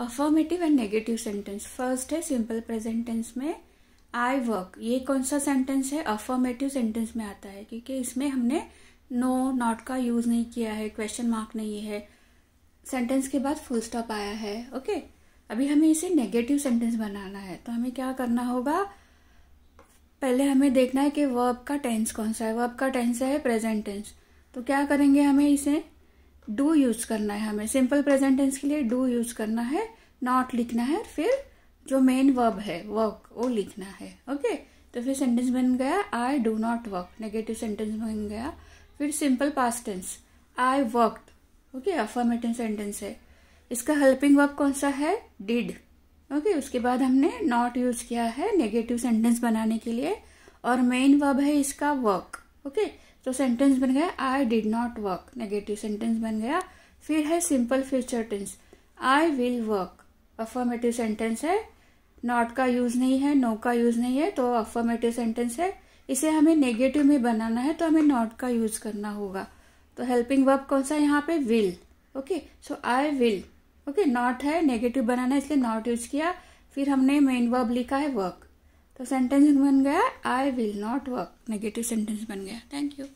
Affirmative and negative sentence first है simple present tense में I work ये कौन सा सेंटेंस है अफर्मेटिव सेंटेंस में आता है क्योंकि इसमें हमने नो no, नॉट का यूज़ नहीं किया है क्वेश्चन मार्क नहीं है सेंटेंस के बाद फुल स्टॉप आया है ओके okay? अभी हमें इसे नेगेटिव सेंटेंस बनाना है तो हमें क्या करना होगा पहले हमें देखना है कि वर्ब का टेंस कौन सा है वर्ब का टेंस है प्रेजेंट टेंस तो क्या करेंगे हमें इसे डू यूज करना है हमें सिंपल प्रेजेंटेंस के लिए डू यूज करना है नॉट लिखना है फिर जो मेन वर्ब है वर्क वो लिखना है ओके तो फिर सेंटेंस बन गया I do not work negative sentence बन गया फिर simple past tense I work okay affirmative sentence है इसका हेल्पिंग वर्ब कौन सा है डिड ओके okay? उसके बाद हमने नॉट यूज किया है नेगेटिव सेंटेंस बनाने के लिए और मेन वर्ब है इसका वर्क ओके okay? तो सेंटेंस बन गया I did not work negative sentence बन गया फिर है simple future tense I will work affirmative sentence है नॉट का यूज नहीं है नो का यूज नहीं है तो अफर्मेटिव सेंटेंस है इसे हमें नेगेटिव में बनाना है तो हमें नॉट का यूज करना होगा तो हेल्पिंग वर्ब कौन सा यहाँ पे will okay so I will okay not है नेगेटिव बनाना है इसलिए नॉट यूज किया फिर हमने मेन वर्ब लिखा है वर्क तो सेंटेंस बन गया I will not work negative sentence बन गया थैंक यू